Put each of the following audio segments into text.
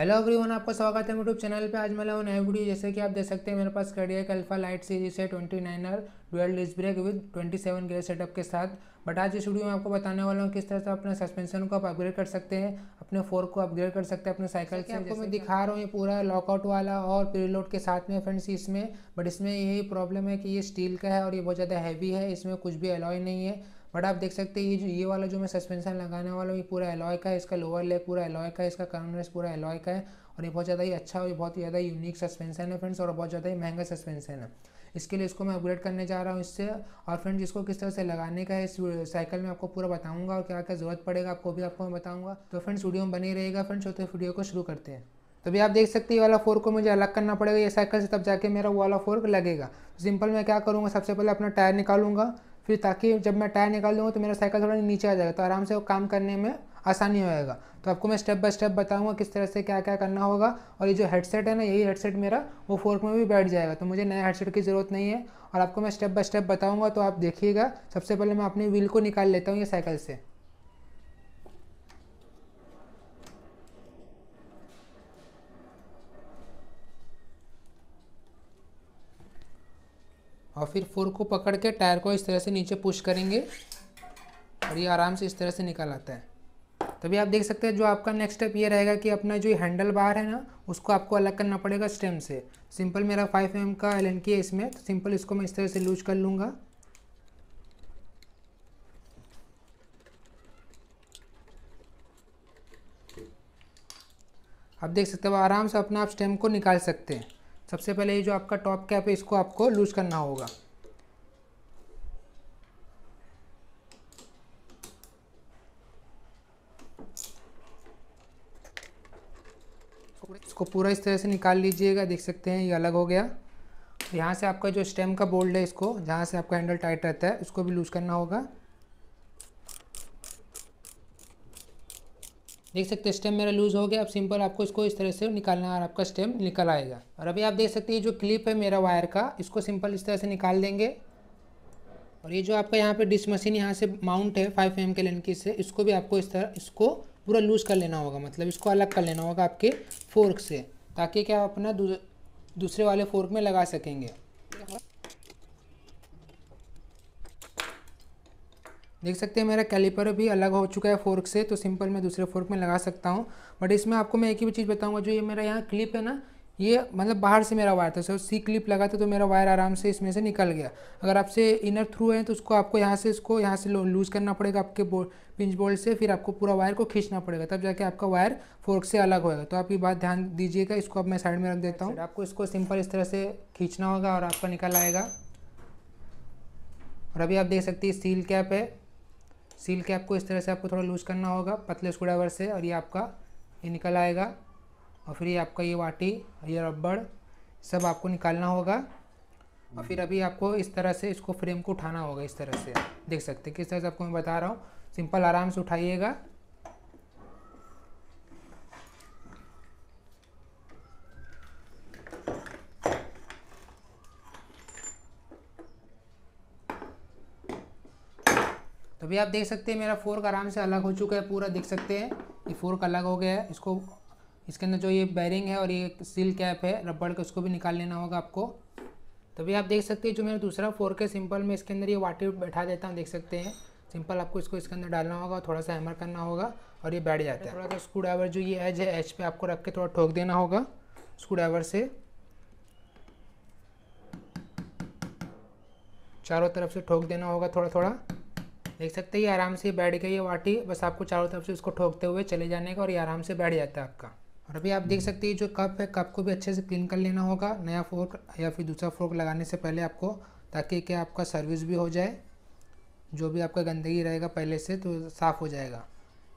Hello everyone आपका स्वागत है यूट्यूब चैनल पे आज मैं लाऊ नया वीडियो जैसे कि आप देख सकते हैं मेरे पास कड़िया अल्फा लाइट सीरीज है twenty nine R dual disc brake with twenty seven gear setup के साथ बट आज इस वीडियो में आपको बताने वाला हूँ किस तरह से अपने सस्पेंशन को आप अपग्रेड कर सकते हैं अपने फोर को अपग्रेड कर सकते हैं अपने साइकिल से आपको मैं दिखा रहा हूँ ये पूरा लॉकआउट वाला और प्रीलोड के साथ में फ्रेंड्स इसमें बट इसमें यही प्रॉब्लम है कि ये स्टील का है और ये बहुत ज़्यादा हैवी है इसमें कुछ भी अलॉय नहीं है बट आप देख सकते हैं ये जो ये वाला जो मैं सस्पेंशन लगाने वाला हूँ ये पूरा एलॉय का है इसका लोअर लेग पूरा एलॉय का है इसका रेस पूरा एलॉय का है और ये बहुत ज़्यादा ही अच्छा और बहुत ही ज़्यादा यूनिक सस्पेंसन है फ्रेंड्स और बहुत ज़्यादा ही महंगा सस्पेंसन है इसके लिए इसको मैं अपग्रेड करने जा रहा हूँ इससे और फ्रेंड्स इसको किस तरह से लगाने का है इस साइकिल में आपको पूरा बताऊंगा और क्या क्या जरूरत पड़ेगा आपको भी आपको मैं बताऊँगा तो फ्रेंड्स वीडियो में बने रहेगा फ्रेंड्स होते वीडियो को शुरू करते हैं तो भी आप देख सकते हैं वाला फोर्क को मुझे अलग करना पड़ेगा ये साइकिल से तब जाके मेरा वो वाला फोर्क लगेगा सिंपल मैं क्या करूँगा सबसे पहले अपना टायर निकालूंगा फिर ताकि जब मैं टायर निकाल दूँगा तो मेरा साइकिल थोड़ा नीचे आ जाएगा तो आराम से काम करने में आसानी होएगा तो आपको मैं स्टेप बाय स्टेप बताऊंगा किस तरह से क्या क्या करना होगा और ये जो हेडसेट है ना यही हेडसेट मेरा वो फोर्क में भी बैठ जाएगा तो मुझे नया हेडसेट की ज़रूरत नहीं है और आपको मैं स्टेप बाय स्टेप बताऊँगा तो आप देखिएगा सबसे पहले मैं अपने व्हील को निकाल लेता हूँ ये साइकिल से और फिर फोर को पकड़ के टायर को इस तरह से नीचे पुश करेंगे और ये आराम से इस तरह से निकल आता है तभी आप देख सकते हैं जो आपका नेक्स्ट स्टेप ये रहेगा कि अपना जो हैंडल बार है ना उसको आपको अलग करना पड़ेगा स्टेम से सिंपल मेरा फाइव एम का एल की है इसमें तो सिंपल इसको मैं इस तरह से लूज कर लूँगा आप देख सकते हो आराम से अपना आप स्टेम को निकाल सकते हैं सबसे पहले ये जो आपका टॉप कैप है इसको आपको लूज़ करना होगा इसको पूरा इस तरह से निकाल लीजिएगा देख सकते हैं ये अलग हो गया यहाँ से आपका जो स्टेम का बोल्ड है इसको जहाँ से आपका हैंडल टाइट रहता है उसको भी लूज़ करना होगा देख सकते हैं स्टेम मेरा लूज़ हो गया अब सिंपल आपको इसको इस तरह से निकालना और आपका स्टेम निकल आएगा और अभी आप देख सकते हैं जो क्लिप है मेरा वायर का इसको सिंपल इस तरह से निकाल देंगे और ये जो आपका यहाँ पे डिश मशीन यहाँ से माउंट है फाइव एम के लेंकी की से इसको भी आपको इस तरह इसको पूरा लूज़ कर लेना होगा मतलब इसको अलग कर लेना होगा आपके फोर्क से ताकि क्या आप अपना दूसरे वाले फोर्क में लगा सकेंगे देख सकते हैं मेरा कैलिपर भी अलग हो चुका है फोर्क से तो सिंपल मैं दूसरे फोर्क में लगा सकता हूँ बट इसमें आपको मैं एक ही चीज़ बताऊँगा जो ये मेरा यहाँ क्लिप है ना ये मतलब बाहर से मेरा वायर था सर सी क्लिप लगा था तो मेरा वायर आराम से इसमें से निकल गया अगर आपसे इनर थ्रू है तो उसको आपको यहाँ से इसको यहाँ से लूज़ करना पड़ेगा आपके बो, पिंच बोल्ट से फिर आपको पूरा वायर को खींचना पड़ेगा तब जाके आपका वायर फोर्क से अलग होगा तो आप ये बात ध्यान दीजिएगा इसको अब मैं साइड में रख देता हूँ आपको इसको सिंपल इस तरह से खींचना होगा और आपका निकल आएगा और अभी आप देख सकते हैं सील कैप है सील के आपको इस तरह से आपको थोड़ा लूज़ करना होगा पतले स्क्रूड्राइवर से और ये आपका ये निकल आएगा और फिर ये आपका ये वाटी ये रबड़ सब आपको निकालना होगा और फिर अभी आपको इस तरह से इसको फ्रेम को उठाना होगा इस तरह से देख सकते हैं किस तरह से आपको मैं बता रहा हूँ सिंपल आराम से उठाइएगा अभी आप देख सकते हैं मेरा फोर्क आराम से अलग हो चुका है पूरा देख सकते हैं ये फोर्क अलग हो गया है इसको इसके अंदर जो ये बैरिंग है और ये सील कैप है रबड़ का उसको भी निकाल लेना होगा आपको तभी आप देख सकते हैं जो मेरा दूसरा फोर्क है सिंपल में इसके अंदर ये वाटर बैठा देता हूँ देख सकते हैं सिंपल आपको इसको इसके अंदर डालना होगा थोड़ा सा हैमर करना होगा और ये बैठ जाता है थोड़ा सा स्क्रू ड्राइवर जो ये एज है एज पे आपको रख के थोड़ा ठोक देना होगा स्क्रू ड्राइवर से चारों तरफ से ठोक देना होगा थोड़ा थोड़ा देख सकते हैं ये आराम से बैठ गई है वाटी बस आपको चारों तरफ से उसको ठोकते हुए चले जाने का और ये आराम से बैठ जाता है आपका और अभी आप देख हम्म। सकते हैं जो कप है कप को भी अच्छे से क्लीन कर लेना होगा नया फोर्क या फिर दूसरा फोर्क लगाने से पहले आपको ताकि क्या आपका सर्विस भी हो जाए जो भी आपका गंदगी रहेगा पहले से तो साफ़ हो जाएगा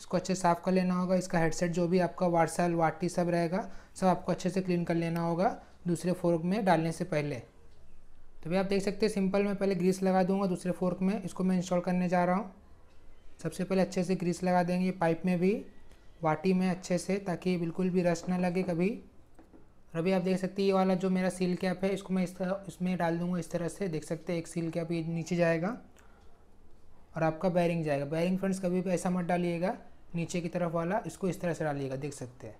इसको अच्छे साफ़ कर लेना होगा इसका हेडसेट जो भी आपका वार्सल वाटी सब रहेगा सब आपको अच्छे से क्लीन कर लेना होगा दूसरे फोर्क में डालने से पहले तो भी आप देख सकते हैं सिंपल मैं पहले ग्रीस लगा दूंगा दूसरे फोर्क में इसको मैं इंस्टॉल करने जा रहा हूँ सबसे पहले अच्छे से ग्रीस लगा देंगे पाइप में भी वाटी में अच्छे से ताकि बिल्कुल भी रस ना लगे कभी और अभी आप देख सकते हैं ये वाला जो मेरा सील कैप है इसको मैं इस तरह इसमें डाल दूंगा इस तरह से देख सकते हैं एक सील कैप ये नीचे जाएगा और आपका बैरिंग जाएगा बैरिंग फ्रेंड्स कभी भी ऐसा मत डालिएगा नीचे की तरफ वाला इसको इस तरह से डालिएगा देख सकते हैं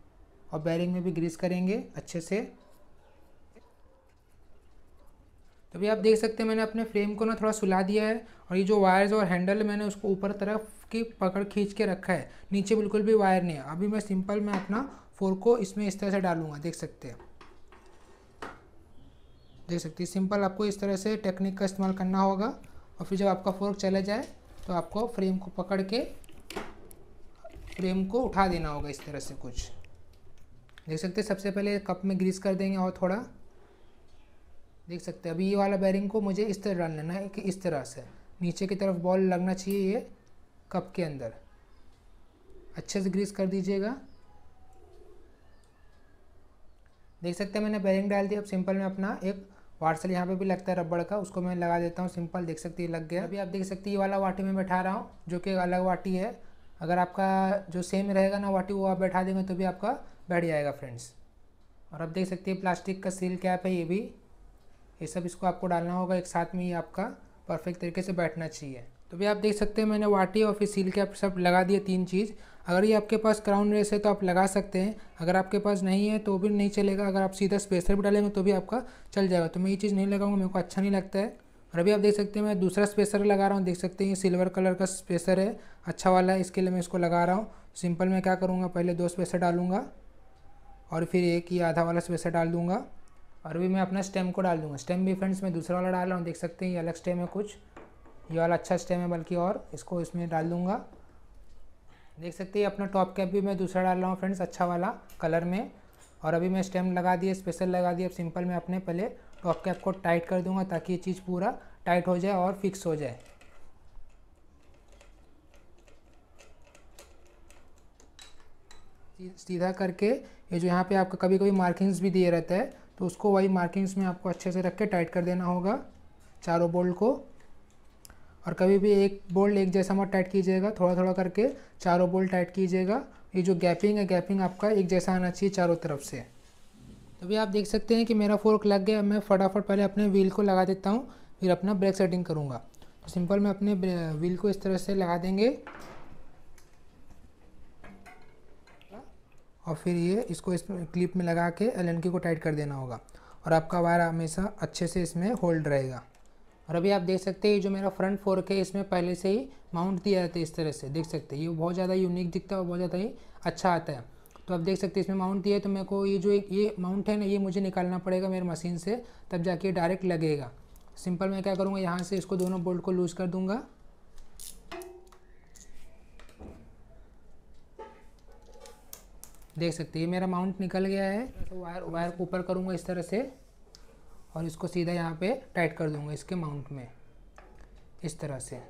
और बैरिंग में भी ग्रीस करेंगे अच्छे से तो अभी आप देख सकते हैं मैंने अपने फ्रेम को ना थोड़ा सुला दिया है और ये जो वायर्स और हैंडल मैंने उसको ऊपर तरफ की पकड़ खींच के रखा है नीचे बिल्कुल भी वायर नहीं है अभी मैं सिंपल मैं अपना फोर को इसमें इस तरह से डालूंगा देख सकते हैं देख सकते हैं सिंपल आपको इस तरह से टेक्निक का इस्तेमाल करना होगा और फिर जब आपका फोर्क चला जाए तो आपको फ्रेम को पकड़ के फ्रेम को उठा देना होगा इस तरह से कुछ देख सकते हैं सबसे पहले कप में ग्रीस कर देंगे और थोड़ा देख सकते हैं अभी ये वाला बैरिंग को मुझे इस तरह रन लेना है कि इस तरह से नीचे की तरफ बॉल लगना चाहिए ये कप के अंदर अच्छे से ग्रीस कर दीजिएगा देख सकते हैं मैंने बैरिंग डाल दी अब सिंपल में अपना एक वार्सल यहाँ पे भी लगता है रबड़ का उसको मैं लगा देता हूँ सिंपल देख सकते हैं लग गया अभी आप देख सकते हैं ये वाला वाटी में बैठा रहा हूँ जो कि अलग वाटी है अगर आपका जो सेम रहेगा ना वाटी वो आप बैठा देंगे तो भी आपका बैठ जाएगा फ्रेंड्स और आप देख सकते हैं प्लास्टिक का सील कैप है ये भी ये सब इसको आपको डालना होगा एक साथ में ही आपका परफेक्ट तरीके से बैठना चाहिए तो भी आप देख सकते हैं मैंने वाटी और फिर सील के आप सब लगा दिए तीन चीज़ अगर ये आपके पास क्राउन रेस है तो आप लगा सकते हैं अगर आपके पास नहीं है तो भी नहीं चलेगा अगर आप सीधा स्पेसर भी डालेंगे तो भी आपका चल जाएगा तो मैं ये चीज़ नहीं लगाऊंगा मेरे को अच्छा नहीं लगता है और अभी आप देख सकते हैं मैं दूसरा स्पेसर लगा रहा हूँ देख सकते हैं ये सिल्वर कलर का स्पेसर है अच्छा वाला है इसके लिए मैं इसको लगा रहा हूँ सिंपल मैं क्या करूँगा पहले दो स्पेसर डालूँगा और फिर एक ही आधा वाला स्पेसर डाल दूँगा और भी मैं अपना स्टेम को डाल दूंगा स्टेम भी फ्रेंड्स मैं दूसरा वाला डाल रहा हूँ देख सकते हैं ये अलग स्टेम है कुछ ये वाला अच्छा स्टेम है बल्कि और इसको इसमें डाल दूंगा देख सकते हैं अपना टॉप कैप भी मैं दूसरा डाल रहा हूँ फ्रेंड्स अच्छा वाला कलर में और अभी मैं स्टेम लगा दिए स्पेशल लगा दिए अब सिंपल मैं अपने पहले टॉप कैप को टाइट कर दूंगा ताकि ये चीज़ पूरा टाइट हो जाए और फिक्स हो जाए सीधा करके ये जो यहाँ पे आपका कभी कभी मार्किंग्स भी दिए रहता है तो उसको वही मार्किंग्स में आपको अच्छे से रख के टाइट कर देना होगा चारों बोल्ट को और कभी भी एक बोल्ट एक जैसा मत टाइट कीजिएगा थोड़ा थोड़ा करके चारों बोल्ट टाइट कीजिएगा ये जो गैपिंग है गैपिंग आपका एक जैसा आना चाहिए चारों तरफ से तो भी आप देख सकते हैं कि मेरा फोर्क लग गया मैं फटाफट पहले अपने व्हील को लगा देता हूँ फिर अपना ब्रेक सेटिंग करूँगा तो सिंपल मैं अपने व्हील को इस तरह से लगा देंगे और फिर ये इसको इस क्लिप में लगा के एल को टाइट कर देना होगा और आपका वायर हमेशा अच्छे से इसमें होल्ड रहेगा और अभी आप देख सकते हैं जो मेरा फ्रंट फोर्क है इसमें पहले से ही माउंट दिया जाता है इस तरह से देख सकते हैं ये बहुत ज़्यादा यूनिक दिखता है और बहुत ज़्यादा ही अच्छा आता है तो आप देख सकते हैं इसमें माउंट दिया है तो मेरे को ये जो एक ये माउंट है ना ये मुझे निकालना पड़ेगा मेरे मशीन से तब जाके डायरेक्ट लगेगा सिंपल मैं क्या करूँगा यहाँ से इसको दोनों बोल्ट को लूज़ कर दूँगा देख सकते हैं मेरा माउंट निकल गया है तो वायर वायर को ऊपर करूँगा इस तरह से और इसको सीधा यहाँ पे टाइट कर दूँगा इसके माउंट में इस तरह से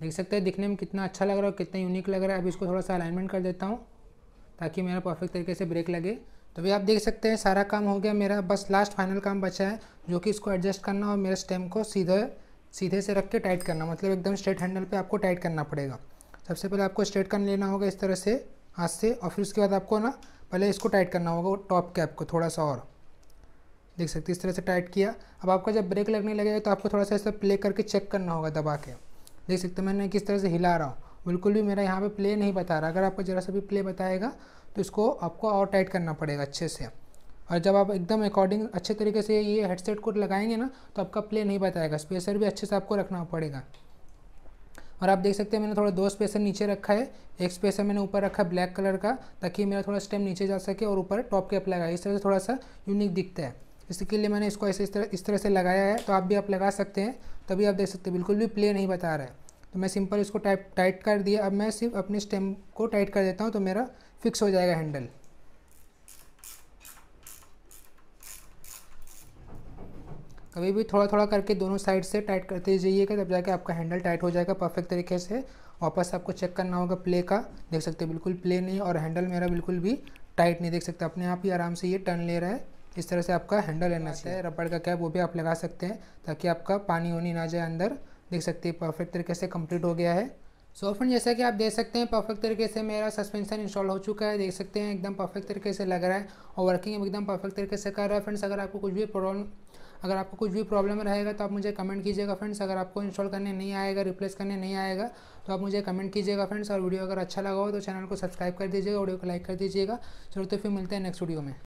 देख सकते हैं दिखने में कितना अच्छा लग रहा है कितना यूनिक लग रहा है अब इसको थोड़ा सा अलाइनमेंट कर देता हूँ ताकि मेरा परफेक्ट तरीके से ब्रेक लगे तो भी आप देख सकते हैं सारा काम हो गया मेरा बस लास्ट फाइनल काम बचा है जो कि इसको एडजस्ट करना और मेरे स्टेम को सीधे सीधे से रख के टाइट करना मतलब एकदम स्ट्रेट हैंडल पे आपको टाइट करना पड़ेगा सबसे पहले आपको स्ट्रेट कर लेना होगा इस तरह से हाथ से और फिर उसके बाद आपको ना पहले इसको टाइट करना होगा टॉप कैप को थोड़ा सा और देख सकते इस तरह से टाइट किया अब आपका जब ब्रेक लगने लगेगा तो आपको थोड़ा सा इस प्ले करके चेक करना होगा दबा के देख सकते मैंने किस तरह से हिला रहा हूँ बिल्कुल भी मेरा यहाँ पे प्ले नहीं बता रहा अगर आपको ज़रा सा भी प्ले बताएगा तो इसको आपको और टाइट करना पड़ेगा अच्छे से और जब आप एकदम अकॉर्डिंग अच्छे तरीके से ये हेडसेट को लगाएंगे ना तो आपका प्ले नहीं बताएगा स्पेसर भी अच्छे से आपको रखना पड़ेगा और आप देख सकते हैं मैंने थोड़ा दो स्पेसर नीचे रखा है एक स्पेसर मैंने ऊपर रखा है ब्लैक कलर का ताकि मेरा थोड़ा स्टेम नीचे जा सके और ऊपर टॉप कैप लगाए इस तरह से थोड़ा सा यूनिक दिखता है इसके लिए मैंने इसको ऐसे इस तरह इस तरह से लगाया है तो आप भी आप लगा सकते हैं तभी आप देख सकते हैं बिल्कुल भी प्ले नहीं बता रहा है तो मैं सिंपल इसको टाइप टाइट कर दिया अब मैं सिर्फ अपने स्टेम को टाइट कर देता हूँ तो मेरा फिक्स हो जाएगा हैंडल कभी भी थोड़ा थोड़ा करके दोनों साइड से टाइट करते जाइएगा तब जाके आपका हैंडल टाइट हो जाएगा परफेक्ट तरीके से वापस आपको चेक करना होगा प्ले का देख सकते हैं बिल्कुल प्ले नहीं और हैंडल मेरा बिल्कुल भी टाइट नहीं देख सकते अपने आप ही आराम से ये टर्न ले रहा है इस तरह से आपका हैंडल लेना चाहिए रबड़ का कैप वो भी आप लगा सकते हैं ताकि आपका पानी वानी ना जाए अंदर देख सकते हैं परफेक्ट तरीके से कंप्लीट हो गया है सो so फ्रेंड जैसा कि आप देख सकते हैं परफेक्ट तरीके से मेरा सस्पेंशन इंस्टॉल हो चुका है देख सकते हैं एकदम परफेक्ट तरीके से लग रहा है और वर्किंग एकदम परफेक्ट तरीके से कर रहा है फ्रेंड्स अगर आपको कुछ भी प्रॉब्लम अगर आपको कुछ भी प्रॉब्लम रहेगा तो आप मुझे कमेंट कीजिएगा फ्रेंड्स अगर आपको इंस्टॉल करने नहीं आएगा रिप्लेस करने नहीं आएगा तो आप मुझे कमेंट कीजिएगा फ्रेंड्स और वीडियो अगर अच्छा लगा हो तो चैनल को सब्सक्राइब कर दीजिएगा वीडियो को लाइक कर दीजिएगा चलो तो फिर मिलते हैं नेक्स्ट वीडियो में